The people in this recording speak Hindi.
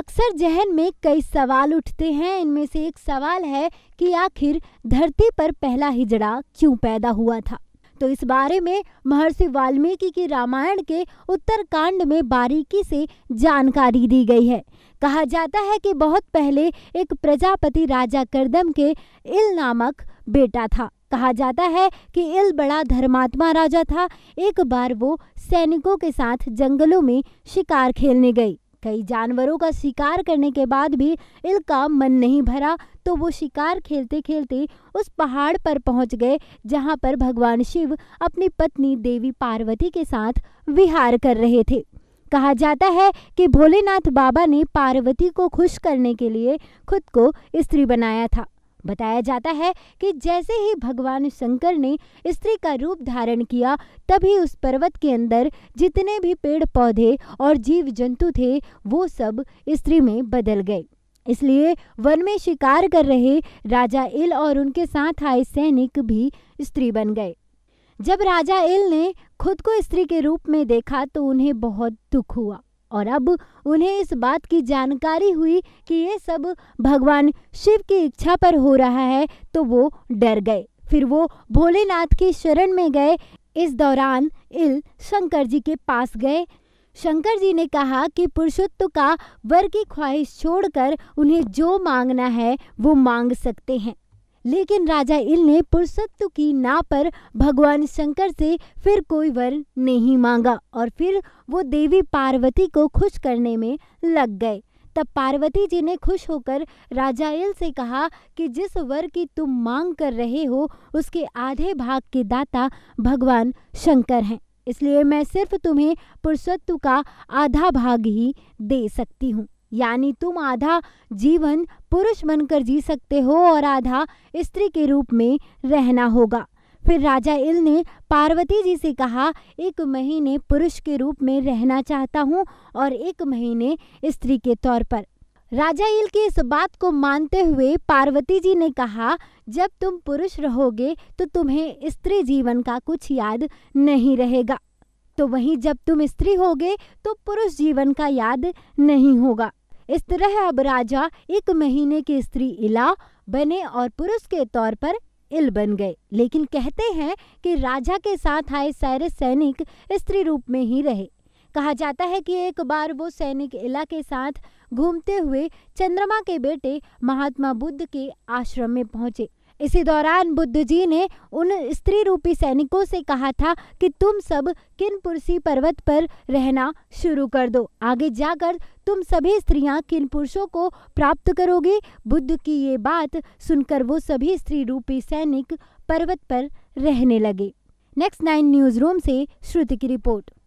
अक्सर जहन में कई सवाल उठते हैं इनमें से एक सवाल है कि आखिर धरती पर पहला हिजड़ा क्यों पैदा हुआ था तो इस बारे में महर्षि वाल्मीकि की रामायण के उत्तर कांड में बारीकी से जानकारी दी गई है कहा जाता है कि बहुत पहले एक प्रजापति राजा करदम के इल नामक बेटा था कहा जाता है कि इल बड़ा धर्मात्मा राजा था एक बार वो सैनिकों के साथ जंगलों में शिकार खेलने गई कई जानवरों का शिकार करने के बाद भी इल का मन नहीं भरा तो वो शिकार खेलते खेलते उस पहाड़ पर पहुंच गए जहां पर भगवान शिव अपनी पत्नी देवी पार्वती के साथ विहार कर रहे थे कहा जाता है कि भोलेनाथ बाबा ने पार्वती को खुश करने के लिए खुद को स्त्री बनाया था बताया जाता है कि जैसे ही भगवान शंकर ने स्त्री का रूप धारण किया तभी उस पर्वत के अंदर जितने भी पेड़ पौधे और जीव जंतु थे वो सब स्त्री में बदल गए इसलिए वन में शिकार कर रहे राजा इल और उनके साथ आए सैनिक भी स्त्री बन गए जब राजा इल ने खुद को स्त्री के रूप में देखा तो उन्हें बहुत दुख हुआ और अब उन्हें इस बात की जानकारी हुई कि ये सब भगवान शिव की इच्छा पर हो रहा है तो वो डर गए फिर वो भोलेनाथ के शरण में गए इस दौरान इल शंकर जी के पास गए शंकर जी ने कहा कि पुरुषोत्व का वर की ख्वाहिश छोड़कर उन्हें जो मांगना है वो मांग सकते हैं लेकिन राजा इल ने पुरुषत्व की ना पर भगवान शंकर से फिर कोई वर नहीं मांगा और फिर वो देवी पार्वती को खुश करने में लग गए तब पार्वती जी ने खुश होकर राजा इल से कहा कि जिस वर की तुम मांग कर रहे हो उसके आधे भाग के दाता भगवान शंकर हैं इसलिए मैं सिर्फ तुम्हें पुरुषत्व का आधा भाग ही दे सकती हूँ यानी तुम आधा जीवन पुरुष बनकर जी सकते हो और आधा स्त्री के रूप में रहना होगा फिर राजा इल ने पार्वती जी से कहा एक महीने पुरुष के रूप में रहना चाहता हूँ और एक महीने स्त्री के तौर पर राजा इल की इस बात को मानते हुए पार्वती जी ने कहा जब तुम पुरुष रहोगे तो तुम्हें स्त्री जीवन का कुछ याद नहीं रहेगा तो वहीं जब तुम स्त्री होगे तो पुरुष जीवन का याद नहीं होगा इस तरह अब राजा एक महीने की स्त्री इला बने और पुरुष के तौर पर इल बन गए लेकिन कहते हैं कि राजा के साथ आए सारे सैनिक स्त्री रूप में ही रहे कहा जाता है कि एक बार वो सैनिक इला के साथ घूमते हुए चंद्रमा के बेटे महात्मा बुद्ध के आश्रम में पहुंचे इसी दौरान बुद्ध जी ने उन स्त्री रूपी सैनिकों से कहा था कि तुम सब किनपुरसी पर्वत पर रहना शुरू कर दो आगे जाकर तुम सभी स्त्रियां किन पुरुषों को प्राप्त करोगे बुद्ध की ये बात सुनकर वो सभी स्त्री रूपी सैनिक पर्वत पर रहने लगे नेक्स्ट नाइन न्यूज़ रूम से श्रुति की रिपोर्ट